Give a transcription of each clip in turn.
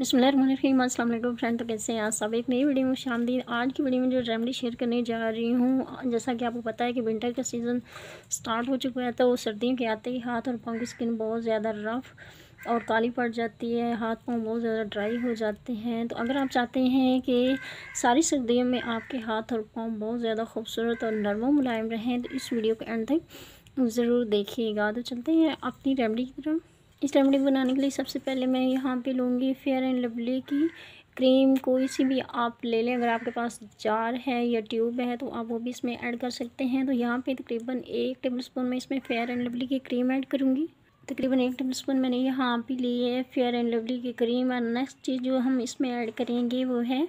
बसमीम अल्लाम फ्रेंड तो कैसे हैं आज सब एक नई वीडियो में दी आज की वीडियो में जो रेमडी शेयर करने जा रही हूँ जैसा कि आपको पता है कि विंटर का सीज़न स्टार्ट हो चुका है तो वो सर्दियों के आते ही हाथ और पाँव की स्किन बहुत ज़्यादा रफ़ और काली पड़ जाती है हाथ पाँव बहुत ज़्यादा ड्राई हो जाते हैं तो अगर आप चाहते हैं कि सारी सर्दियों में आपके हाथ और पाँव बहुत ज़्यादा खूबसूरत और नरम मुलायम रहें तो इस वीडियो को एंड तक ज़रूर देखिएगा तो चलते हैं अपनी रेमडी की तरफ इस रेमेडी बनाने के लिए सबसे पहले मैं यहाँ पे लूँगी फेयर एंड लवली की क्रीम कोई सी भी आप ले लें अगर आपके पास जार है या ट्यूब है तो आप वो भी इसमें ऐड कर सकते हैं तो यहाँ पे तकरीबन एक टेबल स्पून मैं इसमें फेयर एंड लवली की क्रीम ऐड करूँगी तकरीबन एक टेबल स्पून मैंने यहाँ पे ली है फेयर एंड लवली की क्रीम और नेक्स्ट चीज़ जो हम इसमें ऐड करेंगे वो है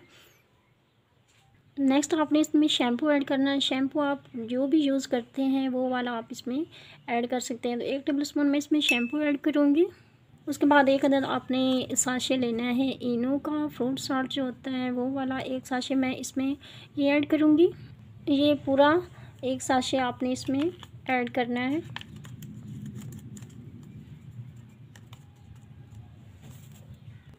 नेक्स्ट आपने इसमें शैम्पू ऐड करना है शैम्पू आप जो भी यूज़ करते हैं वो वाला आप इसमें ऐड कर सकते हैं तो एक टेबल स्पून मैं इसमें शैम्पू ऐड करूँगी उसके बाद एक अदर आपने साशे लेना है इनो का फ्रूट साल्ट जो होता है वो वाला एक साशे मैं इसमें ये ऐड करूँगी ये पूरा एक साशे आपने इसमें ऐड करना है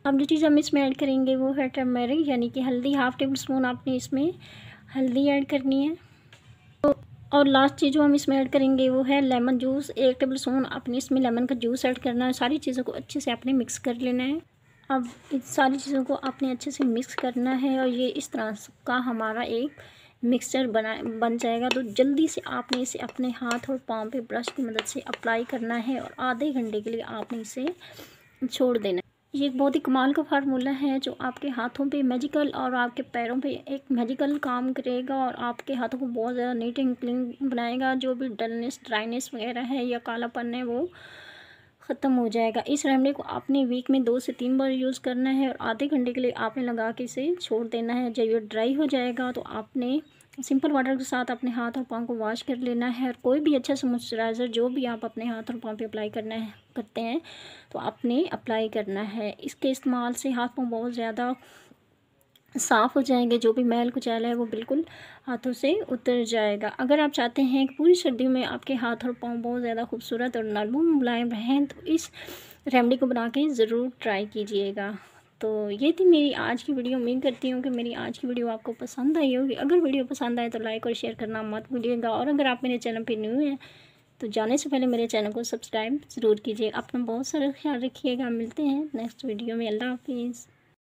अब जो चीज़ हम इसमें ऐड करेंगे वो है टर्मेरिक यानी कि हल्दी हाफ़ टेबल स्पून आपने इसमें हल्दी ऐड करनी है तो और लास्ट चीज़ जो हम इसमें ऐड करेंगे वो है लेमन जूस एक टेबल स्पून आपने इसमें लेमन का जूस ऐड करना है सारी चीज़ों को अच्छे से आपने मिक्स कर लेना है अब इस सारी चीज़ों को आपने अच्छे से मिक्स करना है और ये इस तरह का हमारा एक मिक्सचर बना बन जाएगा तो जल्दी से आपने इसे अपने हाथ और पाँव पे ब्रश की मदद से अप्लाई करना है और आधे घंटे के लिए आपने इसे छोड़ देना है ये एक बहुत ही कमाल का फार्मूला है जो आपके हाथों पे मैजिकल और आपके पैरों पे एक मैजिकल काम करेगा और आपके हाथों को बहुत ज़्यादा नीट एंड क्लीन बनाएगा जो भी डलनेस ड्राइनेस वगैरह है या कालापन है वो ख़त्म हो जाएगा इस रेमडी को आपने वीक में दो से तीन बार यूज़ करना है और आधे घंटे के लिए आपने लगा के इसे छोड़ देना है जब ये ड्राई हो जाएगा तो आपने सिंपल वाटर के साथ अपने हाथ और पाँव को वॉश कर लेना है और कोई भी अच्छा सा जो भी आप अपने हाथ और पाँव पे अप्लाई करना है करते हैं तो आपने अप्लाई करना है इसके इस्तेमाल से हाथ पाँव बहुत ज़्यादा साफ़ हो जाएंगे जो भी मैल कुचैल है वो बिल्कुल हाथों से उतर जाएगा अगर आप चाहते हैं कि पूरी सर्दियों में आपके हाथ और पाँव बहुत ज़्यादा खूबसूरत और नरम मुलायम रहें तो इस रेमडी को बना के ज़रूर ट्राई कीजिएगा तो ये थी मेरी आज की वीडियो उम्मीद करती हूँ कि मेरी आज की वीडियो आपको पसंद आई होगी अगर वीडियो पसंद आए तो लाइक और शेयर करना मत भूलिएगा और अगर आप मेरे चैनल पर न्यू हैं तो जाने से पहले मेरे चैनल को सब्सक्राइब ज़रूर कीजिए अपना बहुत सारा ख्याल रखिएगा मिलते हैं नेक्स्ट वीडियो में अल्लाह हाफिज़